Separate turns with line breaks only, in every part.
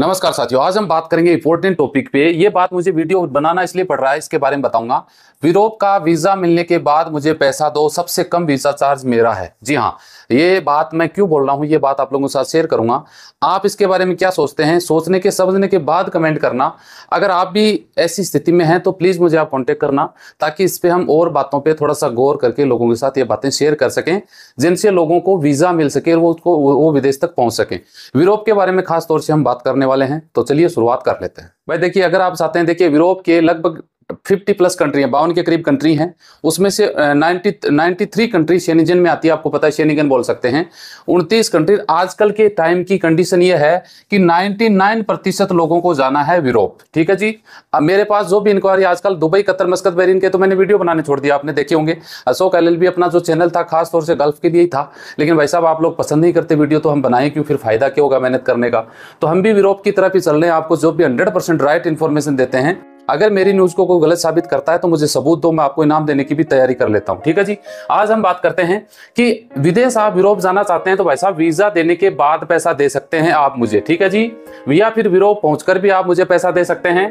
नमस्कार साथियों आज हम बात करेंगे इंपोर्टेंट टॉपिक पे ये बात मुझे वीडियो बनाना इसलिए पड़ रहा है इसके बारे में बताऊंगा यूरोप का वीज़ा मिलने के बाद मुझे पैसा दो सबसे कम वीज़ा चार्ज मेरा है जी हाँ ये बात मैं क्यों बोल रहा हूँ ये बात आप लोगों के साथ शेयर करूंगा आप इसके बारे में क्या सोचते हैं सोचने के समझने के बाद कमेंट करना अगर आप भी ऐसी स्थिति में हैं तो प्लीज़ मुझे आप कॉन्टेक्ट करना ताकि इस पर हम और बातों पर थोड़ा सा गौर करके लोगों के साथ ये बातें शेयर कर सकें जिनसे लोगों को वीज़ा मिल सके और वो उसको वो विदेश तक पहुँच सकें यूरोप के बारे में खासतौर से हम बात करने वाले हैं तो चलिए शुरुआत कर लेते हैं भाई देखिए अगर आप चाहते हैं देखिए यूरोप के लगभग फिफ्टी प्लस कंट्री है बावन के करीब कंट्री हैं उसमें से ninety ninety three country Schengen में आती है आपको पता है शेनिगन बोल सकते हैं उनतीस कंट्री आजकल के टाइम की कंडीशन ये है कि नाइन्टी नाइन प्रतिशत लोगों को जाना है यूरोप ठीक है जी अब मेरे पास जो भी इंक्वायरी आजकल दुबई कतर मस्कत बहरीन के तो मैंने वीडियो बनाने छोड़ दिया आपने देखे होंगे अशोक एल अपना जो चैनल था खासतौर से गल्फ के लिए ही था लेकिन भाई साहब आप लोग पसंद नहीं करते वीडियो तो हम बनाएं क्यों फिर फायदा क्यों होगा मेहनत करने का तो हम भी यूरोप की तरफ ही चल रहे हैं आपको जो भी हंड्रेड राइट इन्फॉर्मेशन देते हैं अगर मेरी न्यूज़ को कोई गलत साबित करता है तो मुझे सबूत दो मैं आपको इनाम देने की भी तैयारी कर लेता हूं ठीक है जी आज हम बात करते हैं कि विदेश आप यूरोप जाना चाहते हैं तो भाई साहब वीज़ा देने के बाद पैसा दे सकते हैं आप मुझे ठीक है जी या फिर यूरोप पहुंचकर भी आप मुझे पैसा दे सकते हैं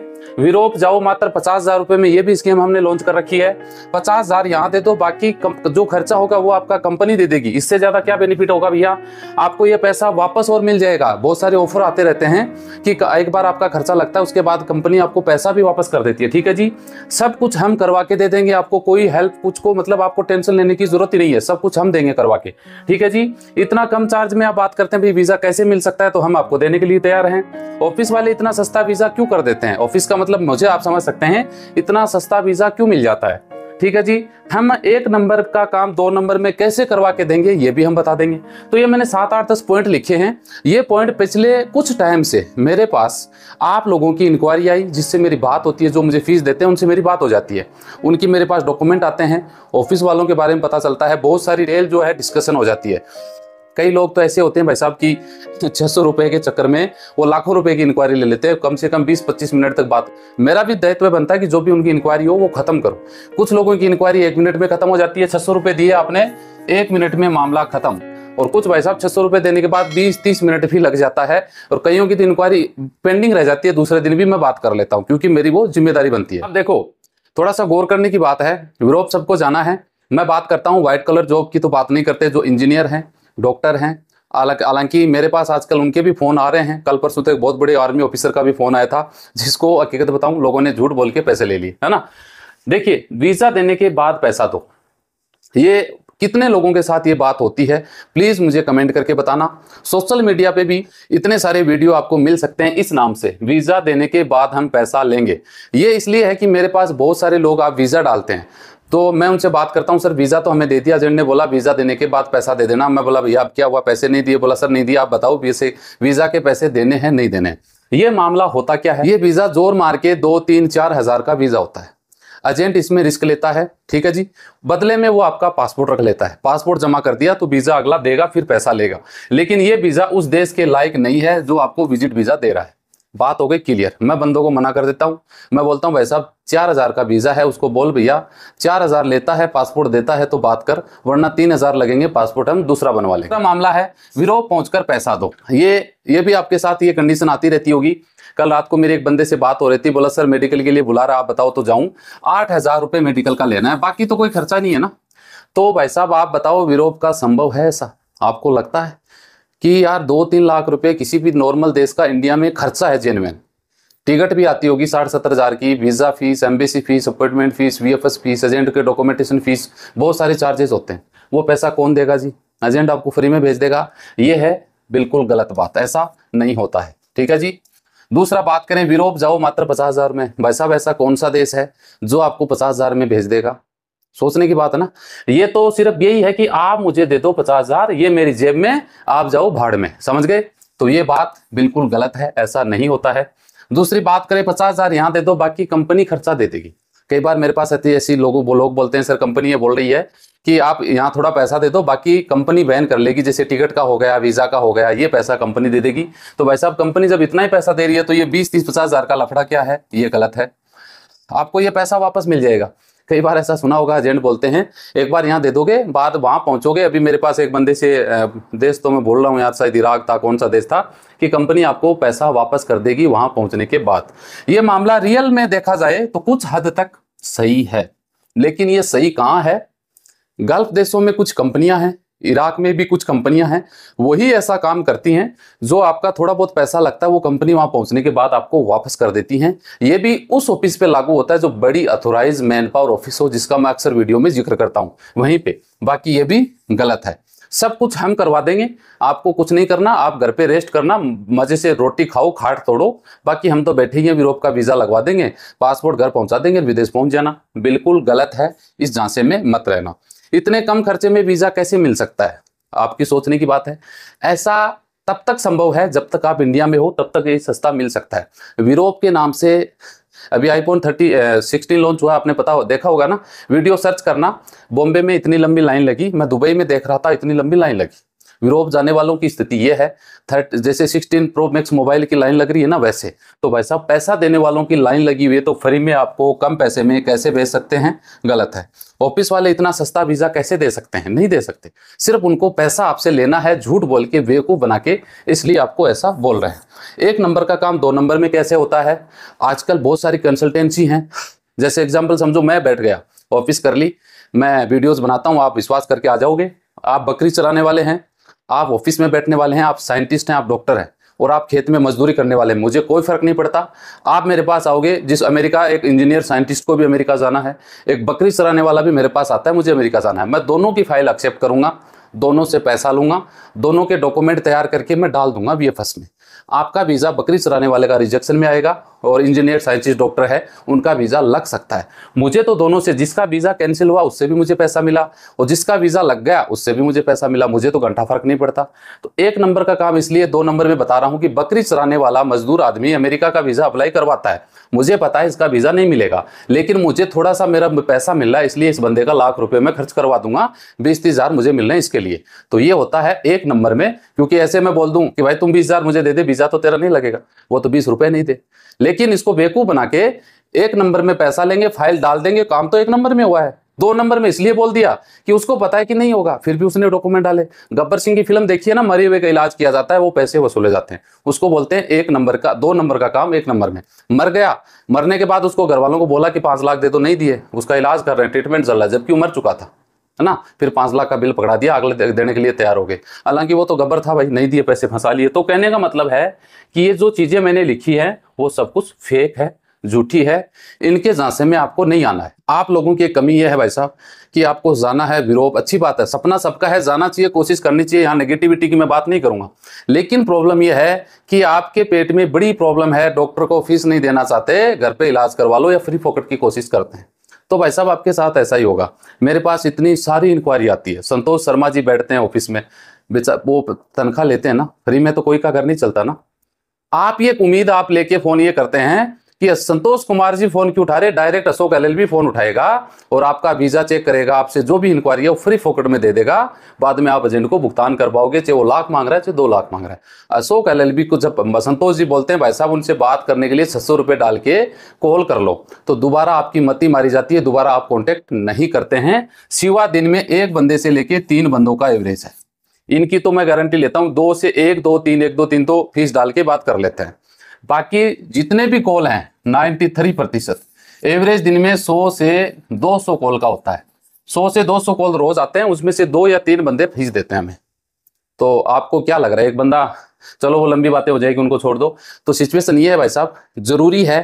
यूरोप जाओ मात्र पचास हजार रुपए में ये भी स्कीम हमने लॉन्च कर रखी है पचास हजार यहाँ दे दो बाकी कम, जो खर्चा होगा वो आपका कंपनी दे देगी इससे ज़्यादा क्या बेनिफिट होगा भैया आपको ये पैसा वापस और मिल जाएगा बहुत सारे ऑफर आते रहते हैं कि एक बार आपका खर्चा लगता है उसके बाद कंपनी आपको पैसा भी वापस वापस कर देती है ठीक है जी सब कुछ हम करवा के दे देंगे आपको कोई हेल्प कुछ को मतलब आपको टेंशन लेने की जरूरत ही नहीं है सब कुछ हम देंगे करवा के ठीक है जी इतना कम चार्ज में आप बात करते हैं भाई वीज़ा कैसे मिल सकता है तो हम आपको देने के लिए तैयार हैं ऑफिस वाले इतना सस्ता वीज़ा क्यों कर देते हैं ऑफिस का मतलब मुझे आप समझ सकते हैं इतना सस्ता वीज़ा क्यों मिल जाता है ठीक है जी हम एक नंबर का काम दो नंबर में कैसे करवा के देंगे ये भी हम बता देंगे तो ये मैंने सात आठ दस पॉइंट लिखे हैं ये पॉइंट पिछले कुछ टाइम से मेरे पास आप लोगों की इंक्वायरी आई जिससे मेरी बात होती है जो मुझे फीस देते हैं उनसे मेरी बात हो जाती है उनकी मेरे पास डॉक्यूमेंट आते हैं ऑफिस वालों के बारे में पता चलता है बहुत सारी रेल जो है डिस्कशन हो जाती है कई लोग तो ऐसे होते हैं भाई साहब कि तो छह सौ रुपए के चक्कर में वो लाखों रुपए की इंक्वायरी ले लेते हैं कम से कम 20-25 मिनट तक बात मेरा भी दायित्व बनता है कि जो भी उनकी इंक्वायरी हो वो खत्म करो कुछ लोगों की इंक्वायरी एक मिनट में खत्म हो जाती है छह सौ दिए आपने एक मिनट में मामला खत्म और कुछ भाई साहब छह सौ रुपए देने के बाद बीस तीस मिनट भी लग जाता है और कईयों की तो इंक्वायरी पेंडिंग रह जाती है दूसरे दिन भी मैं बात कर लेता हूँ क्योंकि मेरी वो जिम्मेदारी बनती है अब देखो थोड़ा सा गौर करने की बात है यूरोप सबको जाना है मैं बात करता हूँ व्हाइट कलर जॉब की तो बात नहीं करते जो इंजीनियर हैं डॉक्टर हैं हालांकि मेरे पास आजकल उनके भी फ़ोन आ रहे हैं कल परसों तक तो बहुत बड़े आर्मी ऑफिसर का भी फ़ोन आया था जिसको हकीकत बताऊं लोगों ने झूठ बोल के पैसे ले लिए है ना देखिए वीज़ा देने के बाद पैसा दो ये कितने लोगों के साथ ये बात होती है प्लीज़ मुझे कमेंट करके बताना सोशल मीडिया पे भी इतने सारे वीडियो आपको मिल सकते हैं इस नाम से वीज़ा देने के बाद हम पैसा लेंगे ये इसलिए है कि मेरे पास बहुत सारे लोग आप वीज़ा डालते हैं तो मैं उनसे बात करता हूँ सर वीज़ा तो हमें दे दिया एजेंट ने बोला वीज़ा देने के बाद पैसा दे देना मैं बोला भैया आप क्या हुआ पैसे नहीं दिए बोला सर नहीं दिए आप बताओ पैसे वीज़ा के पैसे देने हैं नहीं देने ये मामला होता क्या है ये वीज़ा जोर मार के दो तीन चार हज़ार का वीज़ा होता है एजेंट इसमें रिस्क लेता है ठीक है जी बदले में वो आपका पासपोर्ट रख लेता है पासपोर्ट जमा कर दिया तो वीज़ा अगला देगा फिर पैसा लेगा लेकिन ये वीज़ा उस देश के लायक नहीं है जो आपको विजिट वीज़ा दे रहा है बात हो गई क्लियर मैं बंदों को मना कर देता हूँ मैं बोलता हूँ भाई साहब चार हज़ार का वीज़ा है उसको बोल भैया चार हज़ार लेता है पासपोर्ट देता है तो बात कर वरना तीन हज़ार लगेंगे पासपोर्ट हम दूसरा बनवा लेंगे मामला है विरोह पहुंचकर पैसा दो ये ये भी आपके साथ ये कंडीशन आती रहती होगी कल रात को मेरे एक बंदे से बात हो रही थी बोला सर मेडिकल के लिए बुला रहा आप बताओ तो जाऊं आठ हज़ार रुपये मेडिकल का लेना है बाकी तो कोई खर्चा नहीं है ना तो भाई साहब आप बताओ विरोध का संभव है ऐसा आपको लगता है कि यार दो तीन लाख रुपए किसी भी नॉर्मल देश का इंडिया में खर्चा है जेनवेन टिकट भी आती होगी साठ सत्तर हज़ार की visa fees embassy fees appointment fees VFS fees agent के डॉक्यूमेंटेशन फीस बहुत सारे चार्जेस होते हैं वो पैसा कौन देगा जी एजेंट आपको फ्री में भेज देगा ये है बिल्कुल गलत बात ऐसा नहीं होता है ठीक है जी दूसरा बात करें यूरोप जाओ मात्र पचास हज़ार में भाई साहब ऐसा कौन सा देश है जो आपको पचास हज़ार में भेज देगा सोचने की बात है ना ये तो सिर्फ यही है कि आप मुझे दे दो पचास हजार ये मेरी जेब में आप जाओ भाड़ में समझ गए तो ये बात बिल्कुल गलत है ऐसा नहीं होता है दूसरी बात करें पचास हजार यहाँ दे दो बाकी कंपनी खर्चा दे देगी कई बार मेरे पास ऐसी ऐसी लोग लोग बोलते हैं सर कंपनी ये बोल रही है कि आप यहाँ थोड़ा पैसा दे दो बाकी कंपनी बैन कर लेगी जैसे टिकट का हो गया वीज़ा का हो गया ये पैसा कंपनी दे देगी तो भाई साहब कंपनी जब इतना ही पैसा दे रही है तो ये बीस तीस पचास हज़ार का लफड़ा क्या है ये गलत है आपको ये पैसा वापस मिल जाएगा कई बार ऐसा सुना होगा एजेंट बोलते हैं एक बार यहाँ दे दोगे बाद वहाँ पहुँचोगे अभी मेरे पास एक बंदे से देश तो मैं बोल रहा हूँ यार शायद इराक था कौन सा देश था कि कंपनी आपको पैसा वापस कर देगी वहाँ पहुँचने के बाद ये मामला रियल में देखा जाए तो कुछ हद तक सही है लेकिन ये सही कहाँ है गल्फ देशों में कुछ कंपनियां हैं इराक में भी कुछ कंपनियां हैं वही ऐसा काम करती हैं जो आपका थोड़ा बहुत पैसा लगता है वो कंपनी वहां पहुंचने के बाद आपको वापस कर देती हैं ये भी उस ऑफिस पे लागू होता है जो बड़ी अथोराइज मैन पावर ऑफिस हो जिसका मैं अक्सर वीडियो में जिक्र करता हूँ वहीं पे बाकी ये भी गलत है सब कुछ हम करवा देंगे आपको कुछ नहीं करना आप घर पे रेस्ट करना मजे से रोटी खाओ खाट तोड़ो बाकी हम तो बैठे ही हैं यूरोप का वीज़ा लगवा देंगे पासपोर्ट घर पहुंचा देंगे विदेश पहुंच जाना बिल्कुल गलत है इस झांसे में मत रहना इतने कम खर्चे में वीजा कैसे मिल सकता है आपकी सोचने की बात है ऐसा तब तक संभव है जब तक आप इंडिया में हो तब तक ये सस्ता मिल सकता है यूरोप के नाम से अभी आईफोन थर्टी सिक्सटीन लॉन्च हुआ आपने पता हो देखा होगा ना वीडियो सर्च करना बॉम्बे में इतनी लंबी लाइन लगी मैं दुबई में देख रहा था इतनी लंबी लाइन लगी यूरोप जाने वालों की स्थिति ये है थर्ट जैसे 16 प्रो मैक्स मोबाइल की लाइन लग रही है ना वैसे तो वैसा पैसा देने वालों की लाइन लगी हुई है तो फ्री में आपको कम पैसे में कैसे भेज सकते हैं गलत है ऑफिस वाले इतना सस्ता वीज़ा कैसे दे सकते हैं नहीं दे सकते सिर्फ उनको पैसा आपसे लेना है झूठ बोल के बेवकूफ़ बना के इसलिए आपको ऐसा बोल रहे हैं एक नंबर का काम दो नंबर में कैसे होता है आजकल बहुत सारी कंसल्टेंसी हैं जैसे एग्जाम्पल समझो मैं बैठ गया ऑफिस कर ली मैं वीडियोस बनाता हूँ आप विश्वास करके आ जाओगे आप बकरी चराने वाले हैं आप ऑफिस में बैठने वाले हैं आप साइंटिस्ट हैं आप डॉक्टर हैं और आप खेत में मजदूरी करने वाले हैं मुझे कोई फर्क नहीं पड़ता आप मेरे पास आओगे जिस अमेरिका एक इंजीनियर साइंटिस्ट को भी अमेरिका जाना है एक बकरी चराने वाला भी मेरे पास आता है मुझे अमेरिका जाना है मैं दोनों की फाइल एक्सेप्ट करूंगा दोनों से पैसा लूंगा दोनों के डॉक्यूमेंट तैयार करके मैं डाल दूंगा बी में आपका वीज़ा बकरी चराने वाले का रिजेक्शन में आएगा और इंजीनियर साइंटिस्ट डॉक्टर है उनका वीज़ा लग सकता है मुझे तो दोनों से जिसका वीज़ा कैंसिल हुआ उससे भी मुझे पैसा मिला और जिसका वीज़ा लग गया उससे भी मुझे पैसा मिला मुझे तो घंटा फर्क नहीं पड़ता तो एक नंबर का काम इसलिए दो नंबर में बता रहा हूँ कि बकरी चराने वाला मजदूर आदमी अमेरिका का वीज़ा अप्लाई करवाता है मुझे पता है इसका वीज़ा नहीं मिलेगा लेकिन मुझे थोड़ा सा मेरा पैसा मिल रहा है इसलिए इस बंदे का लाख रुपये मैं खर्च करवा दूंगा बीस तीस हज़ार मुझे मिलना है इसके लिए तो ये होता है एक नंबर में क्योंकि ऐसे मैं बोल दूँ कि भाई तुम बीस हज़ार मुझे दे दे वीज़ा तो तेरा नहीं लगेगा वो तो बीस रुपये नहीं दे लेकिन इसको बेवकूफ बना के एक नंबर में पैसा लेंगे फाइल डाल देंगे काम तो एक नंबर में हुआ है दो नंबर में इसलिए बोल दिया कि उसको पता है कि नहीं होगा फिर भी उसने डॉक्यूमेंट डाले गब्बर सिंह की फिल्म देखिए ना मरे हुए का इलाज किया जाता है वो पैसे वसूले जाते हैं उसको बोलते हैं एक नंबर का दो नंबर का काम एक नंबर में मर गया मरने के बाद उसको घर वालों को बोला कि पांच लाख दे तो नहीं दिए उसका इलाज कर रहे हैं ट्रीटमेंट चल रहा है जबकि मर चुका था है ना फिर पांच लाख का बिल पकड़ा दिया अगले देने के लिए तैयार हो गए हालांकि वो तो गब्बर था भाई नहीं दिए पैसे फंसा लिए तो कहने का मतलब है कि ये जो चीज़ें मैंने लिखी है वो सब कुछ फेक है झूठी है इनके झांसे में आपको नहीं आना है आप लोगों की कमी यह है भाई साहब कि आपको जाना है यूरोप अच्छी बात है सपना सबका है जाना चाहिए कोशिश करनी चाहिए यहाँ नेगेटिविटी की मैं बात नहीं करूँगा लेकिन प्रॉब्लम यह है कि आपके पेट में बड़ी प्रॉब्लम है डॉक्टर को फीस नहीं देना चाहते घर पे इलाज करवा लो या फ्री फोकट की कोशिश करते हैं तो भाई साहब आपके साथ ऐसा ही होगा मेरे पास इतनी सारी इंक्वायरी आती है संतोष शर्मा जी बैठते हैं ऑफिस में बेचा वो तनख्वाह लेते हैं ना फ्री में तो कोई का घर नहीं चलता ना आप ये उम्मीद आप लेके फोन ये करते हैं कि संतोष कुमार जी फोन क्यों उठा रहे डायरेक्ट अशोक एल फोन उठाएगा और आपका वीजा चेक करेगा आपसे जो भी इंक्वायरी है वो फ्री फोकट में दे देगा बाद में आप एजेंट को भुगतान कर पाओगे चाहे वो लाख मांग रहा है चाहे दो लाख मांग रहा है अशोक एल को जब संतोष जी बोलते हैं भाई साहब उनसे बात करने के लिए छह सौ डाल के कॉल कर लो तो दोबारा आपकी मती मारी जाती है दोबारा आप कॉन्टेक्ट नहीं करते हैं सिवा दिन में एक बंदे से लेके तीन बंदों का एवरेज है इनकी तो मैं गारंटी लेता हूं दो से एक दो तीन एक दो तीन तो फीस डाल के बात कर लेते हैं बाकी जितने भी कॉल हैं 93 प्रतिशत एवरेज दिन में 100 से 200 कॉल का होता है 100 से 200 कॉल रोज आते हैं उसमें से दो या तीन बंदे फीस देते हैं हमें तो आपको क्या लग रहा है एक बंदा चलो वो लंबी बातें हो जाएगी उनको छोड़ दो तो सिचुएशन ये है भाई साहब जरूरी है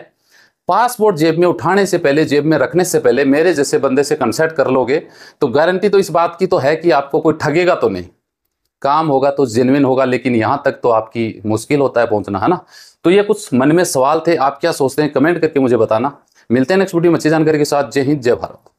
पासपोर्ट जेब में उठाने से पहले जेब में रखने से पहले मेरे जैसे बंदे से कंसल्ट कर लोगे तो गारंटी तो इस बात की तो है कि आपको कोई ठगेगा तो नहीं काम होगा तो जेनविन होगा लेकिन यहाँ तक तो आपकी मुश्किल होता है पहुँचना है ना तो ये कुछ मन में सवाल थे आप क्या सोचते हैं कमेंट करके मुझे बताना मिलते हैं नेक्स्ट वीडियो में अच्छी जानकारी के साथ जय हिंद जय भारत